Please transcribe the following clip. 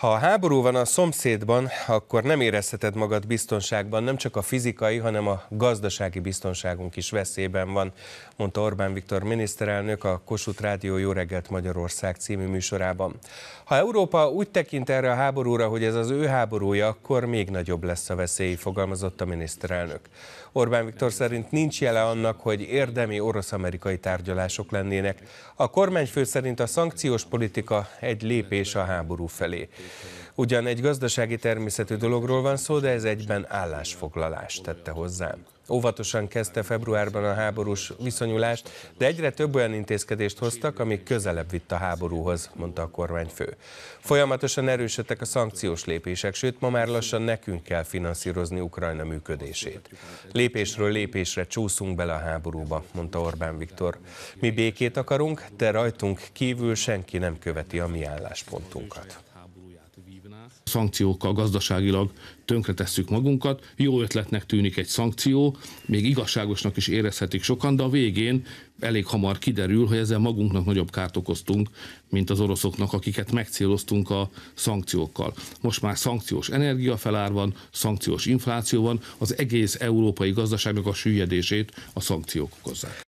Ha a háború van a szomszédban, akkor nem érezheted magad biztonságban, nem csak a fizikai, hanem a gazdasági biztonságunk is veszélyben van, mondta Orbán Viktor miniszterelnök a Kossuth Rádió Jó reggelt Magyarország című műsorában. Ha Európa úgy tekint erre a háborúra, hogy ez az ő háborúja, akkor még nagyobb lesz a veszély, fogalmazott a miniszterelnök. Orbán Viktor szerint nincs jele annak, hogy érdemi orosz-amerikai tárgyalások lennének. A kormányfő szerint a szankciós politika egy lépés a háború felé. Ugyan egy gazdasági természetű dologról van szó, de ez egyben állásfoglalás tette hozzá. Óvatosan kezdte februárban a háborús viszonyulást, de egyre több olyan intézkedést hoztak, ami közelebb vitt a háborúhoz, mondta a kormányfő. Folyamatosan erősödtek a szankciós lépések, sőt ma már lassan nekünk kell finanszírozni Ukrajna működését. Lépésről lépésre csúszunk bele a háborúba, mondta Orbán Viktor. Mi békét akarunk, de rajtunk kívül senki nem követi a mi álláspontunkat. Szankciókkal gazdaságilag tönkretesszük magunkat. Jó ötletnek tűnik egy szankció, még igazságosnak is érezhetik sokan, de a végén elég hamar kiderül, hogy ezzel magunknak nagyobb kárt okoztunk, mint az oroszoknak, akiket megcéloztunk a szankciókkal. Most már szankciós energiafelár van, szankciós infláció van, az egész európai gazdaságnak a süllyedését a szankciók okozzák.